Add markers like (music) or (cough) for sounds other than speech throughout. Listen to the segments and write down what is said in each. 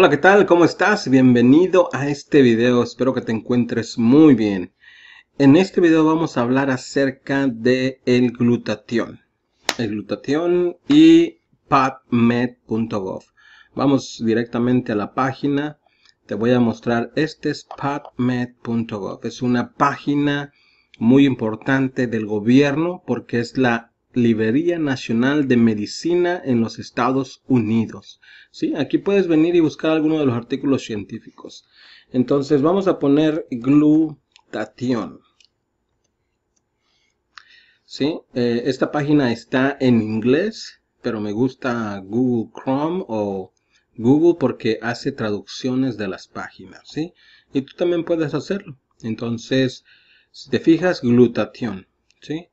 Hola, ¿qué tal? ¿Cómo estás? Bienvenido a este video. Espero que te encuentres muy bien. En este video vamos a hablar acerca de el glutatión. El glutatión y patmed.gov. E vamos directamente a la página. Te voy a mostrar. Este es PadMed.gov. E es una página muy importante del gobierno porque es la Librería Nacional de Medicina en los Estados Unidos. ¿Sí? Aquí puedes venir y buscar alguno de los artículos científicos. Entonces vamos a poner glutatión. ¿Sí? Eh, esta página está en inglés, pero me gusta Google Chrome o Google porque hace traducciones de las páginas. Y tú también puedes hacerlo. Entonces, si te fijas, glutatión. ¿sí?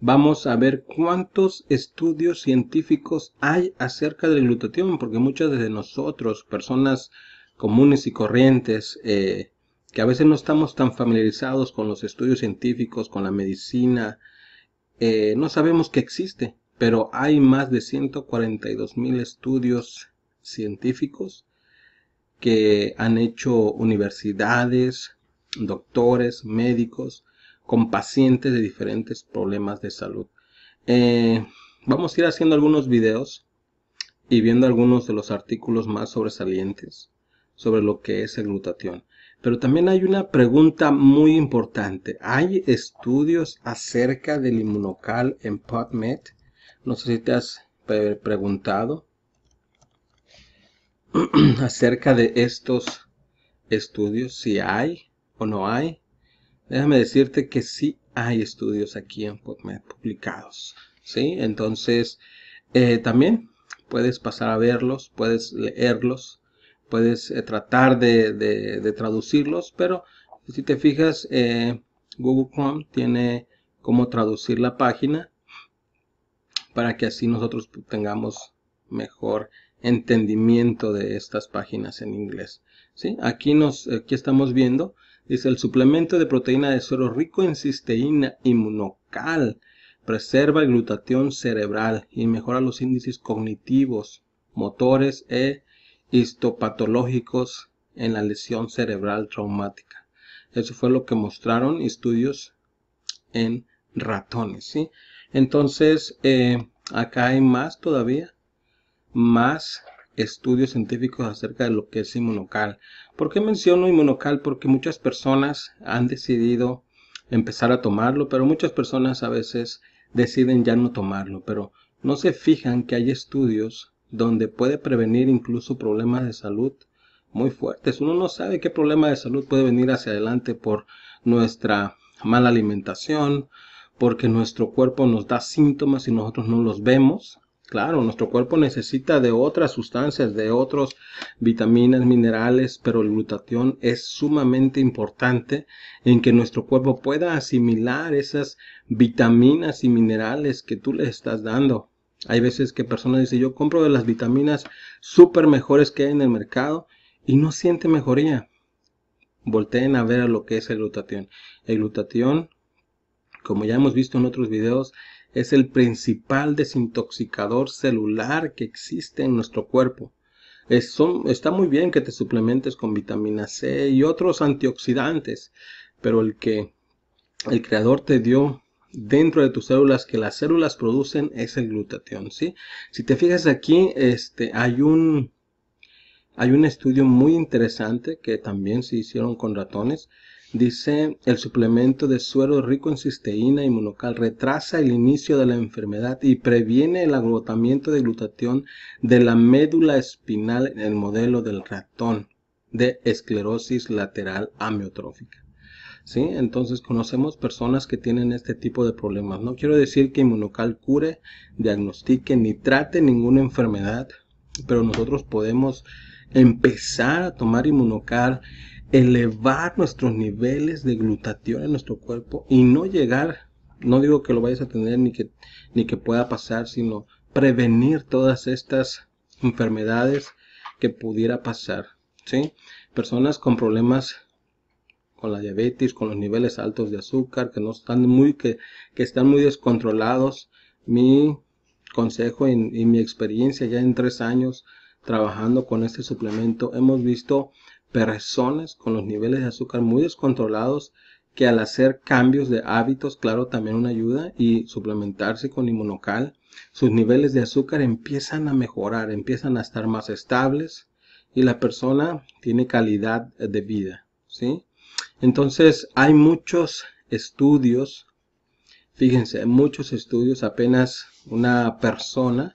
vamos a ver cuántos estudios científicos hay acerca del glutatión, porque muchas de nosotros, personas comunes y corrientes, eh, que a veces no estamos tan familiarizados con los estudios científicos, con la medicina, eh, no sabemos que existe, pero hay más de 142 mil estudios científicos que han hecho universidades, doctores, médicos, con pacientes de diferentes problemas de salud. Eh, vamos a ir haciendo algunos videos y viendo algunos de los artículos más sobresalientes sobre lo que es el glutatión. Pero también hay una pregunta muy importante. ¿Hay estudios acerca del inmunocal en PubMed? No sé si te has preguntado (clears throat) acerca de estos estudios, si hay o no hay déjame decirte que sí hay estudios aquí en PubMed publicados. ¿sí? Entonces, eh, también puedes pasar a verlos, puedes leerlos, puedes eh, tratar de, traducirlos, pero si te fijas, eh, Google Chrome tiene cómo traducir la página para que así nosotros tengamos mejor entendimiento de estas páginas en inglés. ¿sí? Aquí, nos, aquí estamos viendo Dice, el suplemento de proteína de suero rico en cisteína inmunocal preserva el glutatión cerebral y mejora los índices cognitivos, motores e histopatológicos en la lesión cerebral traumática. Eso fue lo que mostraron estudios en ratones, ¿sí? Entonces, eh, acá hay más todavía, más estudios científicos acerca de lo que es inmunocal. ¿Por qué menciono inmunocal? Porque muchas personas han decidido empezar a tomarlo, pero muchas personas a veces deciden ya no tomarlo, pero no se fijan que hay estudios donde puede prevenir incluso problemas de salud muy fuertes. Uno no sabe qué problema de salud puede venir hacia adelante por nuestra mala alimentación, porque nuestro cuerpo nos da síntomas y nosotros no los vemos. Claro, nuestro cuerpo necesita de otras sustancias, de otros vitaminas, minerales, pero el glutatión es sumamente importante en que nuestro cuerpo pueda asimilar esas vitaminas y minerales que tú le estás dando. Hay veces que personas dicen, yo compro de las vitaminas súper mejores que hay en el mercado y no siente mejoría. Volteen a ver a lo que es el glutatión. El glutatión, como ya hemos visto en otros videos, es el principal desintoxicador celular que existe en nuestro cuerpo. Es, está muy bien que te suplementes con vitamina C y otros antioxidantes, pero el que el creador te dio dentro de tus células que las células producen es el glutatión, Si te fijas aquí, este, hay un, hay un estudio muy interesante que también se hicieron con ratones Dice, el suplemento de suero rico en cisteína y monocal retrasa el inicio de la enfermedad y previene el agotamiento de glutatión de la médula espinal en el modelo del ratón de esclerosis lateral amiotrófica. ¿Sí? Entonces conocemos personas que tienen este tipo de problemas. No quiero decir que Inmunocal cure, diagnostique ni trate ninguna enfermedad, pero nosotros podemos empezar a tomar Inmunocal elevar nuestros niveles de glutatión en nuestro cuerpo y no llegar, no digo que lo vayas a tener ni que, ni que pueda pasar, sino prevenir todas estas enfermedades que pudiera pasar. ¿sí? Personas con problemas con la diabetes, con los niveles altos de azúcar, que no están muy, que, están muy descontrolados. Mi consejo en y mi experiencia ya en tres años trabajando con este suplemento, hemos visto personas con los niveles de azúcar muy descontrolados que al hacer cambios de hábitos, claro, también una ayuda y suplementarse con inmunocal, sus niveles de azúcar empiezan a mejorar, empiezan a estar más estables y la persona tiene calidad de vida, ¿sí? Entonces, hay muchos estudios, fíjense, muchos estudios, apenas una persona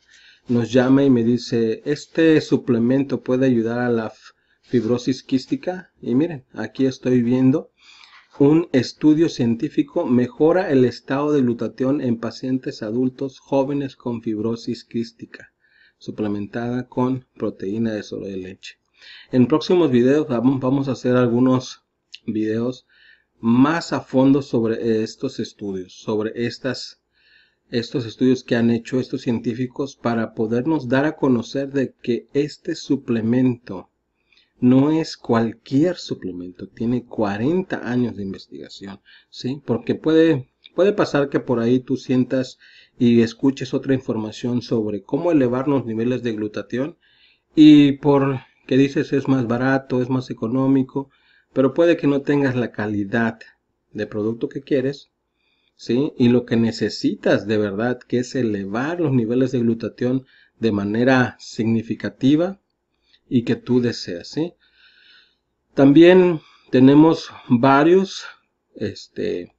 nos llama y me dice, este suplemento puede ayudar a la fibrosis quística. Y miren, aquí estoy viendo un estudio científico mejora el estado de glutatión en pacientes adultos jóvenes con fibrosis quística, suplementada con proteína de solo de leche. En próximos videos vamos a hacer algunos videos más a fondo sobre estos estudios, sobre estas, estos estudios que han hecho estos científicos para podernos dar a conocer de que este suplemento no es cualquier suplemento, tiene 40 años de investigación, ¿sí? Porque puede, pasar que por ahí tú sientas y escuches otra información sobre cómo elevar los niveles de glutatión y por que dices es más barato, es más económico, pero puede que no tengas la calidad de producto que quieres, ¿sí? Y lo que necesitas de verdad, que es elevar los niveles de glutatión de manera significativa, y que tú deseas. ¿sí? También tenemos varios este,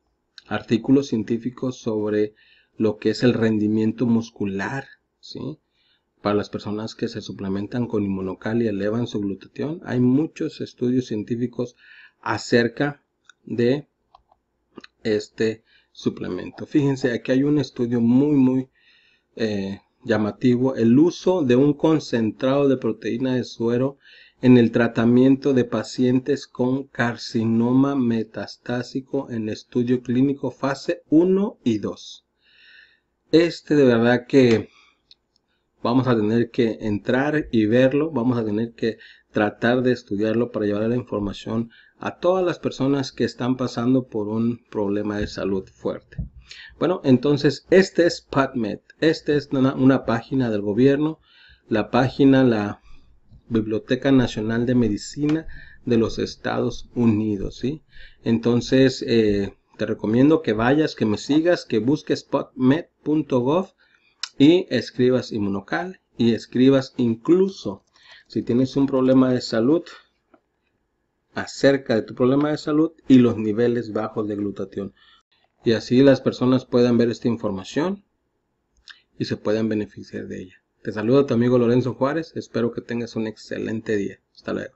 artículos científicos sobre lo que es el rendimiento muscular. ¿sí? Para las personas que se suplementan con inmunocal y elevan su glutatión, hay muchos estudios científicos acerca de este suplemento. Fíjense, aquí hay un estudio muy, muy eh, llamativo el uso de un concentrado de proteína de suero en el tratamiento de pacientes con carcinoma metastásico en estudio clínico fase 1 y 2. Este de verdad que vamos a tener que entrar y verlo, vamos a tener que tratar de estudiarlo para llevar la información a todas las personas que están pasando por un problema de salud fuerte. Bueno, entonces este es PubMed. Esta es una, página del gobierno. La página, la Biblioteca Nacional de Medicina de los Estados Unidos. Entonces, eh, te recomiendo que vayas, que me sigas, que busques PubMed.gov y escribas inmunocal y escribas incluso si tienes un problema de salud acerca de tu problema de salud y los niveles bajos de glutatión. Y así las personas puedan ver esta información y se puedan beneficiar de ella. Te saludo tu amigo Lorenzo Juárez, espero que tengas un excelente día. Hasta luego.